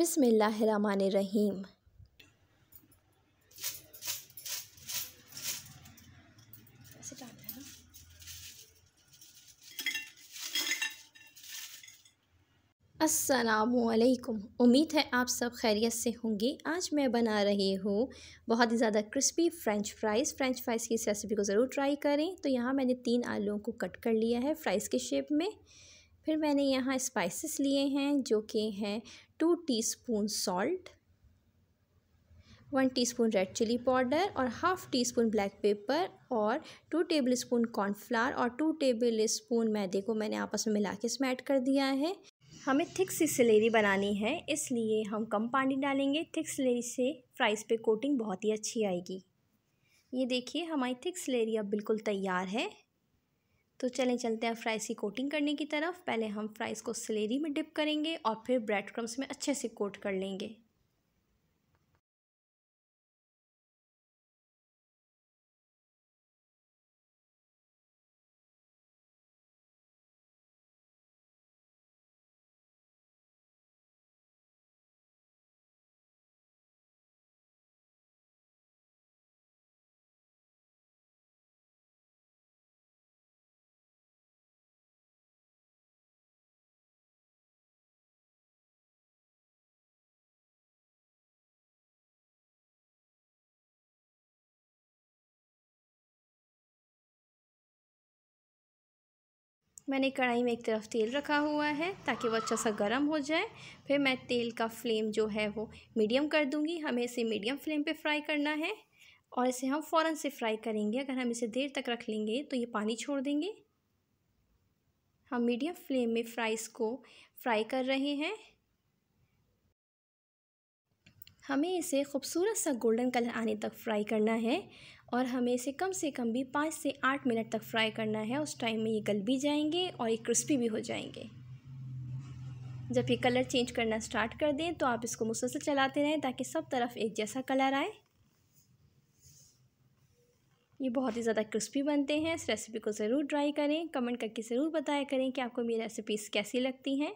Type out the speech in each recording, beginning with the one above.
बिसमीम असलकुम उम्मीद है आप सब खैरियत से होंगे आज मैं बना रही हूँ बहुत ही ज़्यादा crispy french fries french fries की इस रेसिपी को ज़रूर ट्राई करें तो यहाँ मैंने तीन आलूओं को कट कर लिया है फ्राइज़ के शेप में फिर मैंने यहाँ स्पाइसेस लिए हैं जो कि हैं two teaspoon salt one teaspoon red chilli powder और half teaspoon black pepper और टू टेबल स्पून कॉर्नफ्लावर और टू टेबल स्पून मैदे को मैंने आपस में मिला के इसमें ऐड कर दिया है हमें थिक सी सलेरी बनानी है इसलिए हम कम पानी डालेंगे थिक सलेरी से फ्राइज़ पे कोटिंग बहुत ही अच्छी आएगी ये देखिए हमारी थिक सलेरी अब बिल्कुल तैयार है तो चलें चलते हैं फ्राइज़ की कोटिंग करने की तरफ पहले हम फ्राइज़ को सलेरी में डिप करेंगे और फिर ब्रेड क्रम्स में अच्छे से कोट कर लेंगे मैंने कढ़ाई में एक तरफ तेल रखा हुआ है ताकि वो अच्छा सा गर्म हो जाए फिर मैं तेल का फ्लेम जो है वो मीडियम कर दूँगी हमें इसे मीडियम फ्लेम पे फ्राई करना है और इसे हम फ़ौरन से फ्राई करेंगे अगर हम इसे देर तक रख लेंगे तो ये पानी छोड़ देंगे हम मीडियम फ्लेम में फ्राइज़ को फ्राई कर रहे हैं हमें इसे खूबसूरत सा गोल्डन कलर आने तक फ्राई करना है और हमें इसे कम से कम भी पाँच से आठ मिनट तक फ्राई करना है उस टाइम में ये गल भी जाएंगे और ये क्रिस्पी भी हो जाएंगे जब ये कलर चेंज करना स्टार्ट कर दें तो आप इसको मुसलसल चलाते रहें ताकि सब तरफ एक जैसा कलर आए ये बहुत ही ज़्यादा क्रिस्पी बनते हैं इस रेसिपी को ज़रूर ट्राई करें कमेंट करके ज़रूर बताया करें कि आपको मेरी रेसिपीज़ कैसी लगती हैं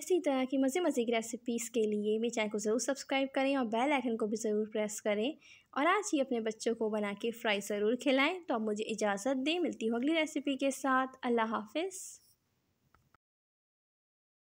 इसी तरह की मज़े मज़े की रेसिपीज़ के लिए मेरे चैनल को ज़रूर सब्सक्राइब करें और बेल आइकन को भी ज़रूर प्रेस करें और आज ही अपने बच्चों को बना के फ्राई ज़रूर खिलाएं तो आप मुझे इजाज़त दें मिलती हूँ अगली रेसिपी के साथ अल्लाह हाफिज़